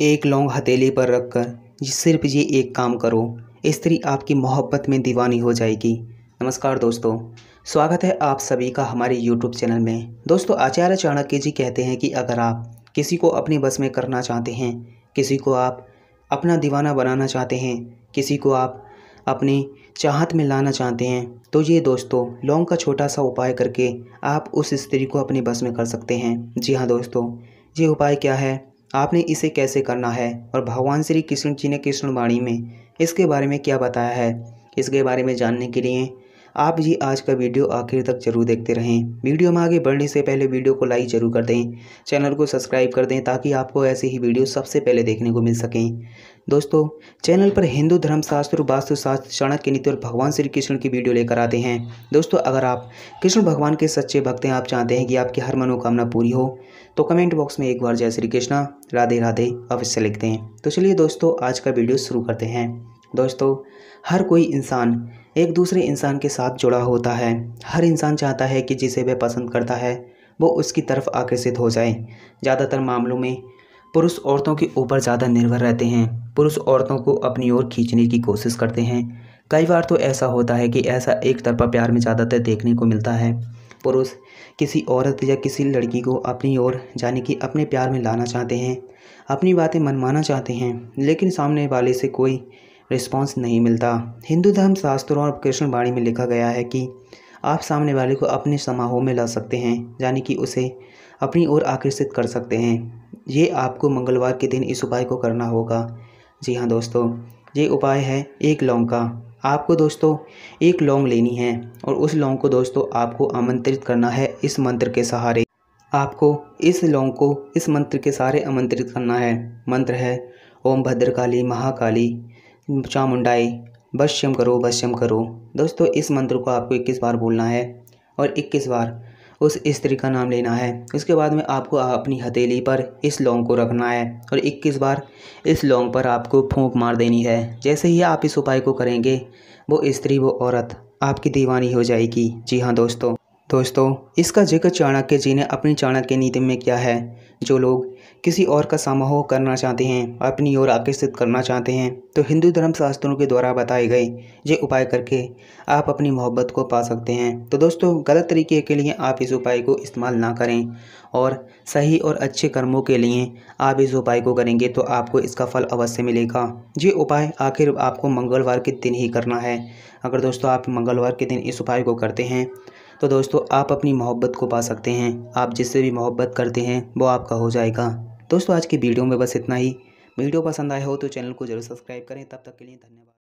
एक लौंग हथेली पर रख कर सिर्फ ये एक काम करो स्त्री आपकी मोहब्बत में दीवानी हो जाएगी नमस्कार दोस्तों स्वागत है आप सभी का हमारे यूट्यूब चैनल में दोस्तों आचार्य चाणक्य जी कहते हैं कि अगर आप किसी को अपने बस में करना चाहते हैं किसी को आप अपना दीवाना बनाना चाहते हैं किसी को आप अपनी चाहत में लाना चाहते हैं तो ये दोस्तों लौंग का छोटा सा उपाय करके आप उस स्त्री को अपने बस में कर सकते हैं जी हाँ दोस्तों ये उपाय क्या है आपने इसे कैसे करना है और भगवान श्री कृष्ण जी ने कृष्णवाणी में इसके बारे में क्या बताया है इसके बारे में जानने के लिए आप जी आज का वीडियो आखिर तक जरूर देखते रहें वीडियो में आगे बढ़ने से पहले वीडियो को लाइक जरूर कर दें चैनल को सब्सक्राइब कर दें ताकि आपको ऐसे ही वीडियो सबसे पहले देखने को मिल सकें दोस्तों चैनल पर हिंदू धर्मशास्त्र वास्तुशास्त्र चाणक्य नीति और भगवान श्री कृष्ण की वीडियो लेकर आते हैं दोस्तों अगर आप कृष्ण भगवान के सच्चे भक्त हैं आप चाहते हैं कि आपकी हर मनोकामना पूरी हो तो कमेंट बॉक्स में एक बार जय श्री कृष्णा राधे राधे अवश्य लिखते हैं तो चलिए दोस्तों आज का वीडियो शुरू करते हैं दोस्तों हर कोई इंसान एक दूसरे इंसान के साथ जुड़ा होता है हर इंसान चाहता है कि जिसे वह पसंद करता है वो उसकी तरफ आकर्षित हो जाए ज़्यादातर मामलों में पुरुष औरतों के ऊपर ज़्यादा निर्भर रहते हैं पुरुष औरतों को अपनी ओर खींचने की कोशिश करते हैं कई बार तो ऐसा होता है कि ऐसा एक तरफा प्यार में ज़्यादातर देखने को मिलता है पुरुष किसी औरत या किसी लड़की को अपनी ओर जाने की अपने प्यार में लाना चाहते हैं अपनी बातें मनमाना चाहते हैं लेकिन सामने वाले से कोई रिस्पांस नहीं मिलता हिंदू धर्म शास्त्रों और कृष्ण वाणी में लिखा गया है कि आप सामने वाले को अपने समारोह में ला सकते हैं यानी कि उसे अपनी ओर आकर्षित कर सकते हैं ये आपको मंगलवार के दिन इस उपाय को करना होगा जी हाँ दोस्तों ये उपाय है एक लौंग का आपको दोस्तों एक लौंग लेनी है और उस लौंग को दोस्तों आपको आमंत्रित करना है इस मंत्र के सहारे आपको इस लौंग को इस मंत्र के सहारे आमंत्रित करना है मंत्र है ओम भद्रकाली महाकाली चामुंडाई वश्यम करो वश्यम करो दोस्तों इस मंत्र को आपको इक्कीस बार बोलना है और इक्कीस बार उस स्त्री का नाम लेना है उसके बाद में आपको अपनी हथेली पर इस लौंग को रखना है और 21 बार इस लौंग पर आपको फूंक मार देनी है जैसे ही आप इस उपाय को करेंगे वो स्त्री वो औरत आपकी दीवानी हो जाएगी जी हाँ दोस्तों दोस्तों इसका जिक्र चाणक्य जी ने अपनी चाणक्य नीति में किया है जो लोग किसी और का समाह करना चाहते हैं अपनी ओर आकर्षित करना चाहते हैं तो हिंदू धर्म शास्त्रों के द्वारा बताए गए ये उपाय करके आप अपनी मोहब्बत को पा सकते हैं तो दोस्तों गलत तरीके के लिए आप इस उपाय को इस्तेमाल ना करें और सही और अच्छे कर्मों के लिए आप इस उपाय को करेंगे तो आपको इसका फल अवश्य मिलेगा ये उपाय आखिर आपको मंगलवार के दिन ही करना है अगर दोस्तों आप मंगलवार के दिन इस उपाय को करते हैं तो दोस्तों आप अपनी मोहब्बत को पा सकते हैं आप जिससे भी मोहब्बत करते हैं वो आपका हो जाएगा दोस्तों आज की वीडियो में बस इतना ही वीडियो पसंद आया हो तो चैनल को जरूर सब्सक्राइब करें तब तक के लिए धन्यवाद